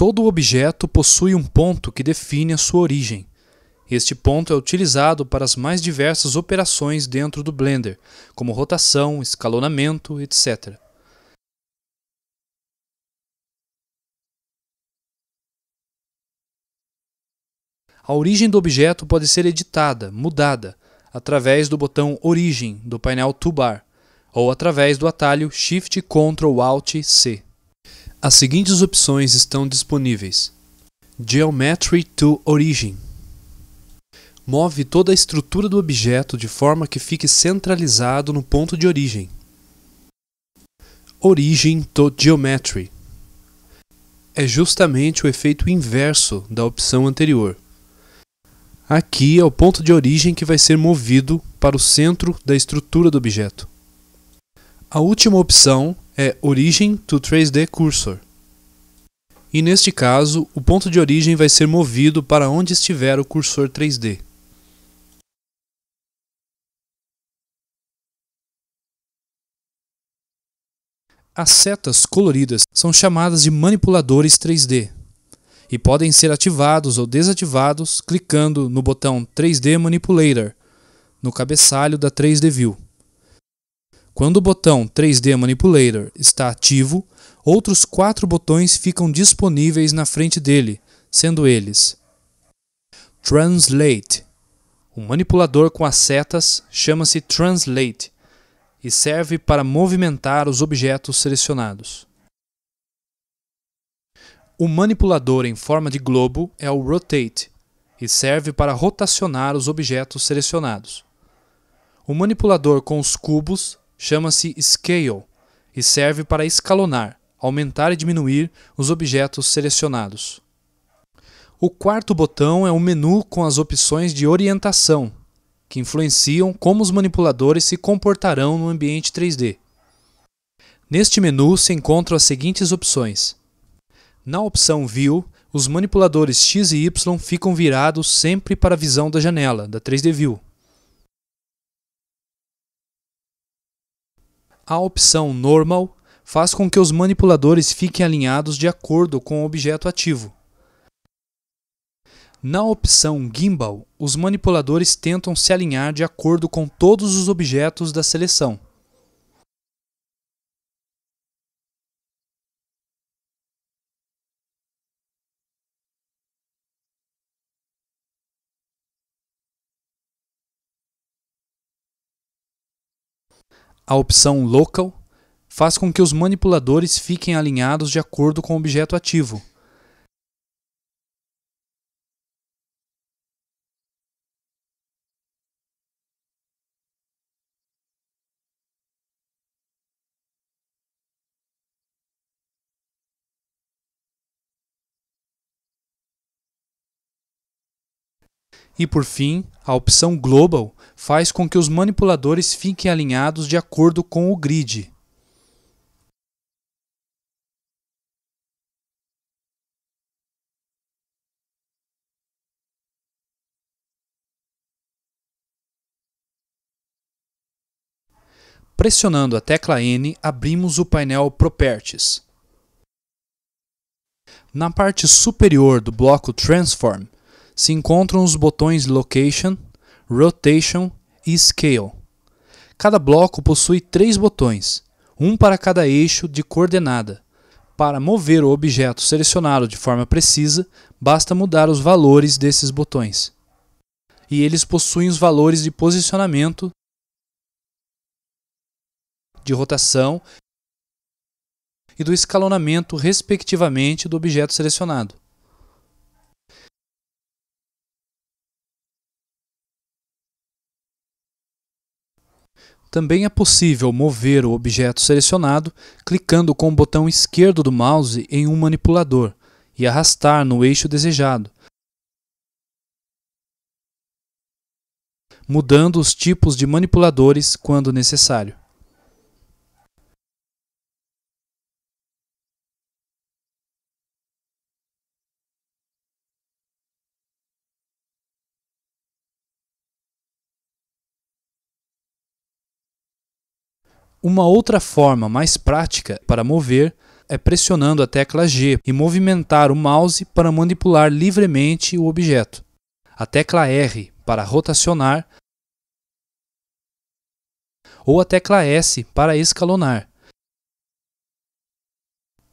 Todo objeto possui um ponto que define a sua origem. Este ponto é utilizado para as mais diversas operações dentro do Blender, como rotação, escalonamento, etc. A origem do objeto pode ser editada, mudada, através do botão Origem do painel Toolbar ou através do atalho Shift Ctrl Alt C. As seguintes opções estão disponíveis: Geometry to Origin. Move toda a estrutura do objeto de forma que fique centralizado no ponto de origem. Origin to Geometry. É justamente o efeito inverso da opção anterior. Aqui é o ponto de origem que vai ser movido para o centro da estrutura do objeto. A última opção é Origin to 3D Cursor. E neste caso, o ponto de origem vai ser movido para onde estiver o cursor 3D. As setas coloridas são chamadas de manipuladores 3D e podem ser ativados ou desativados clicando no botão 3D Manipulator no cabeçalho da 3D View. Quando o botão 3D Manipulator está ativo, outros quatro botões ficam disponíveis na frente dele, sendo eles Translate. O manipulador com as setas chama-se Translate e serve para movimentar os objetos selecionados. O manipulador em forma de globo é o Rotate e serve para rotacionar os objetos selecionados. O manipulador com os cubos chama-se Scale e serve para escalonar, aumentar e diminuir os objetos selecionados. O quarto botão é o menu com as opções de orientação, que influenciam como os manipuladores se comportarão no ambiente 3D. Neste menu se encontram as seguintes opções. Na opção View, os manipuladores X e Y ficam virados sempre para a visão da janela, da 3D View. A opção Normal faz com que os manipuladores fiquem alinhados de acordo com o objeto ativo. Na opção Gimbal, os manipuladores tentam se alinhar de acordo com todos os objetos da seleção. a opção Local faz com que os manipuladores fiquem alinhados de acordo com o objeto ativo, E por fim, a opção Global faz com que os manipuladores fiquem alinhados de acordo com o grid. Pressionando a tecla N, abrimos o painel Properties. Na parte superior do bloco Transform, se encontram os botões Location, Rotation e Scale. Cada bloco possui três botões, um para cada eixo de coordenada. Para mover o objeto selecionado de forma precisa, basta mudar os valores desses botões. E eles possuem os valores de posicionamento, de rotação e do escalonamento, respectivamente, do objeto selecionado. Também é possível mover o objeto selecionado clicando com o botão esquerdo do mouse em um manipulador e arrastar no eixo desejado, mudando os tipos de manipuladores quando necessário. Uma outra forma mais prática para mover é pressionando a tecla G e movimentar o mouse para manipular livremente o objeto. A tecla R para rotacionar ou a tecla S para escalonar.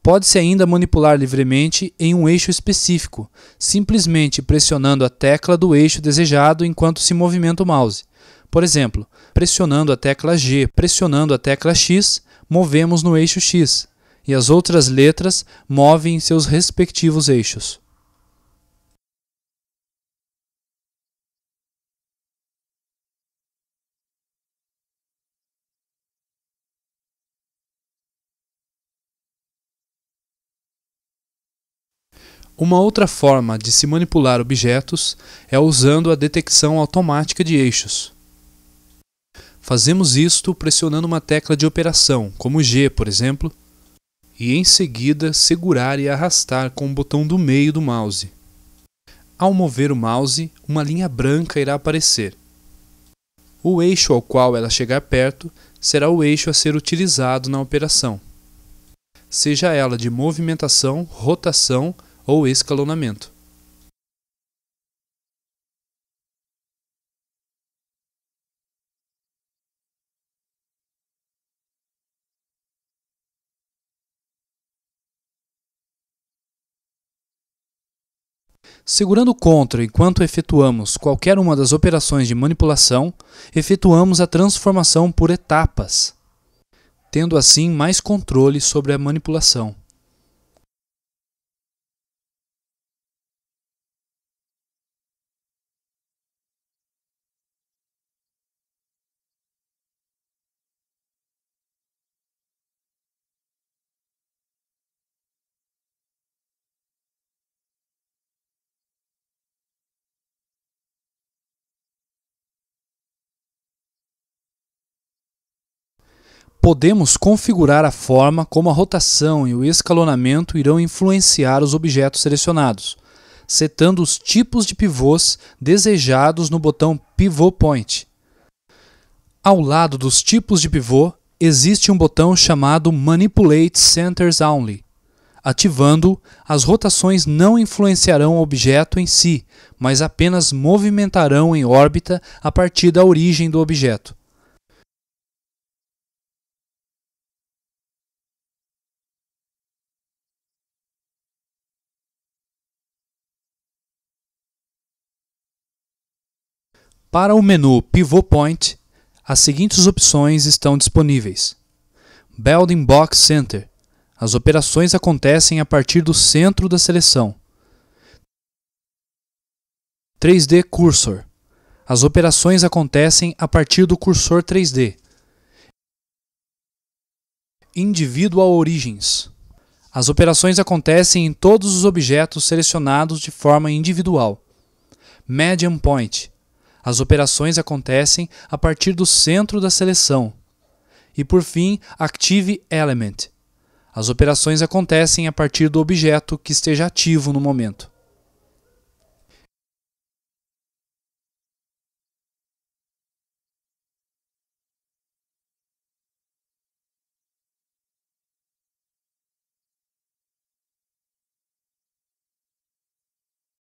Pode-se ainda manipular livremente em um eixo específico, simplesmente pressionando a tecla do eixo desejado enquanto se movimenta o mouse. Por exemplo, pressionando a tecla G, pressionando a tecla X, movemos no eixo X, e as outras letras movem em seus respectivos eixos. Uma outra forma de se manipular objetos é usando a detecção automática de eixos. Fazemos isto pressionando uma tecla de operação, como G, por exemplo, e em seguida segurar e arrastar com o botão do meio do mouse. Ao mover o mouse, uma linha branca irá aparecer. O eixo ao qual ela chegar perto será o eixo a ser utilizado na operação, seja ela de movimentação, rotação ou escalonamento. Segurando contra enquanto efetuamos qualquer uma das operações de manipulação, efetuamos a transformação por etapas, tendo assim mais controle sobre a manipulação. podemos configurar a forma como a rotação e o escalonamento irão influenciar os objetos selecionados, setando os tipos de pivôs desejados no botão Pivô Point. Ao lado dos tipos de pivô, existe um botão chamado Manipulate Centers Only. Ativando, as rotações não influenciarão o objeto em si, mas apenas movimentarão em órbita a partir da origem do objeto. Para o menu Pivot Point, as seguintes opções estão disponíveis: Building Box Center. As operações acontecem a partir do centro da seleção. 3D Cursor. As operações acontecem a partir do cursor 3D. Individual Origins. As operações acontecem em todos os objetos selecionados de forma individual. Median Point. As operações acontecem a partir do centro da seleção. E por fim, Active Element. As operações acontecem a partir do objeto que esteja ativo no momento.